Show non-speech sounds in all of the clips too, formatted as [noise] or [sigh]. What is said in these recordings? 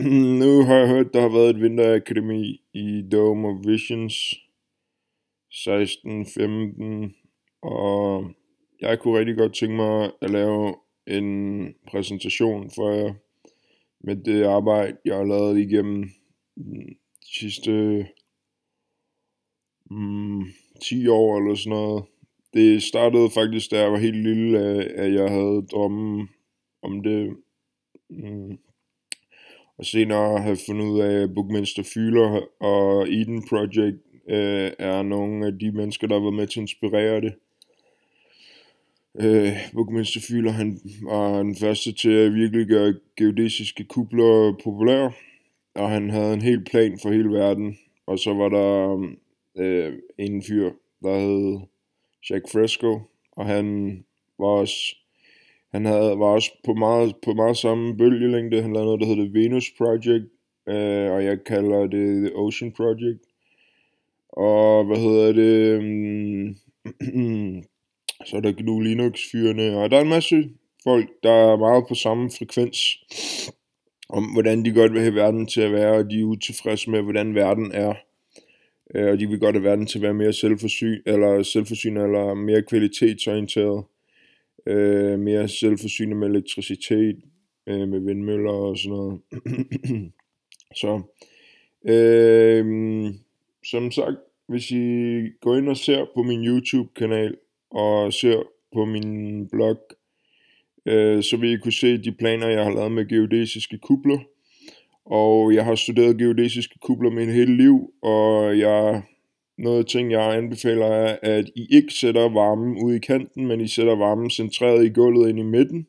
[clears throat] nu har jeg hørt, der har været et vinterakademi i Dome of Visions 16-15, og jeg kunne rigtig godt tænke mig at lave en præsentation for jer med det arbejde, jeg har lavet igennem de sidste mm, 10 år eller sådan noget. Det startede faktisk, da jeg var helt lille, at jeg havde drømme om det mm, og senere jeg fundet ud af, at Bookminster Fyler og Eden Project øh, er nogle af de mennesker, der har været med til at inspirere det. Øh, Bookminster Fyler han var den første til at virkelig gøre geodesiske kubler populære, og han havde en hel plan for hele verden. Og så var der øh, en fyr, der hed Jack Fresco, og han var også han havde, var også på meget, på meget samme bølgelængde. Han lavede noget, der hedder Venus Project, øh, og jeg kalder det The Ocean Project. Og hvad hedder det? Øhm, [clears throat] så er der GNU Linux-fyrene, og der er en masse folk, der er meget på samme frekvens om, hvordan de godt vil have verden til at være, og de er utilfredse med, hvordan verden er. Øh, og de vil godt have verden til at være mere selvforsyn, eller selvforsyn, eller mere kvalitetsorienteret øh, mere selvforsynet med elektricitet, øh, med vindmøller og sådan noget. [clears throat] så, øh, som sagt, hvis I går ind og ser på min YouTube-kanal og ser på min blog, øh, så vil I kunne se de planer, jeg har lavet med geodesiske kubler. Og jeg har studeret geodesiske kubler min hele liv, og jeg noget ting, jeg anbefaler, er, at I ikke sætter varmen ud i kanten, men I sætter varmen centreret i gulvet ind i midten.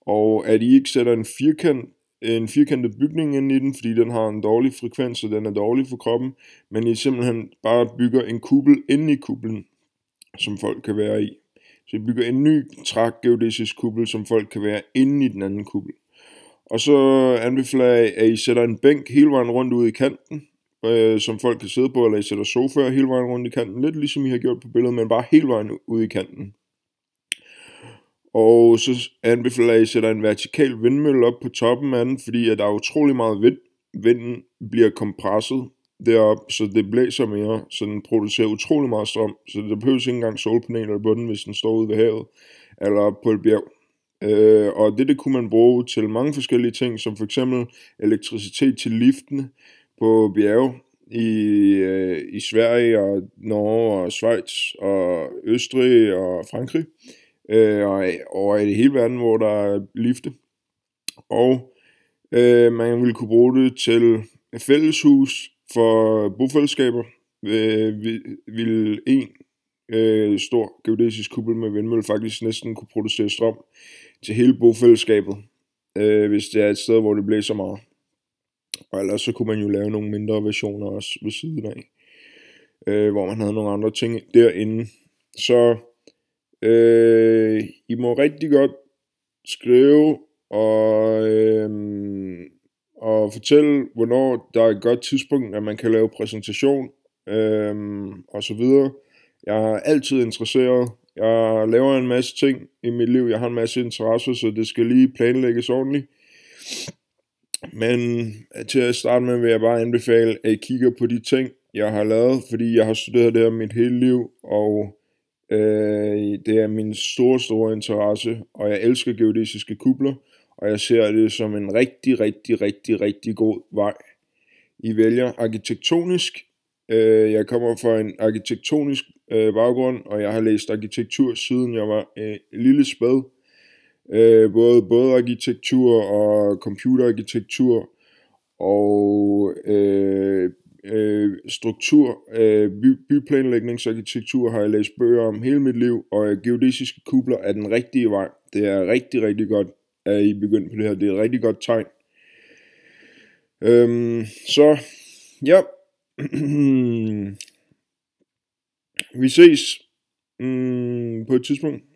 Og at I ikke sætter en firkant en firkantet bygning ind i den, fordi den har en dårlig frekvens, og den er dårlig for kroppen, men I simpelthen bare bygger en kubel ind i kublen, som folk kan være i. Så I bygger en ny trækgeodesisk kubel, som folk kan være inde i den anden kubel. Og så anbefaler jeg, at I sætter en bænk hele vejen rundt ud i kanten, øh, som folk kan sidde på, eller I sætter sofaer hele vejen rundt i kanten, lidt ligesom I har gjort på billedet, men bare hele vejen ude i kanten. Og så anbefaler jeg, at I sætter en vertikal vindmølle op på toppen af den, fordi at der er utrolig meget vind. Vinden bliver kompresset derop, så det blæser mere, så den producerer utrolig meget strøm, så der behøves ikke engang solpaneler på den, hvis den står ude ved havet, eller på et bjerg. Øh, og det, det kunne man bruge til mange forskellige ting, som for eksempel elektricitet til liftene, på bjerge i, øh, i Sverige og Norge og Schweiz og Østrig og Frankrig øh, og over i det hele verden, hvor der er lifte. Og øh, man ville kunne bruge det til fælleshus for bofællesskaber, øh, vil en øh, stor geodesisk kuppel med vindmølle faktisk næsten kunne producere strøm til hele bofællesskabet, øh, hvis det er et sted, hvor det blæser meget. Og ellers så kunne man jo lave nogle mindre versioner også ved siden af, øh, hvor man havde nogle andre ting derinde. Så øh, I må rigtig godt skrive og, øh, og fortælle, hvornår der er et godt tidspunkt, at man kan lave præsentation øh, og så videre. Jeg er altid interesseret. Jeg laver en masse ting i mit liv. Jeg har en masse interesser, så det skal lige planlægges ordentligt. Men øh, til at starte med vil jeg bare anbefale, at I kigger på de ting, jeg har lavet, fordi jeg har studeret det her mit hele liv, og øh, det er min store, store interesse, og jeg elsker geodesiske kubler, og jeg ser det som en rigtig, rigtig, rigtig, rigtig god vej. I vælger arkitektonisk. Øh, jeg kommer fra en arkitektonisk øh, baggrund, og jeg har læst arkitektur siden jeg var øh, lille spæd øh, både, både arkitektur og computerarkitektur og øh, øh, struktur, øh, by, byplanlægningsarkitektur har jeg læst bøger om hele mit liv, og geodesiske kubler er den rigtige vej. Det er rigtig, rigtig godt, at I begyndt på det her. Det er et rigtig godt tegn. Øhm, så, ja. [clears throat] Vi ses mm, på et tidspunkt.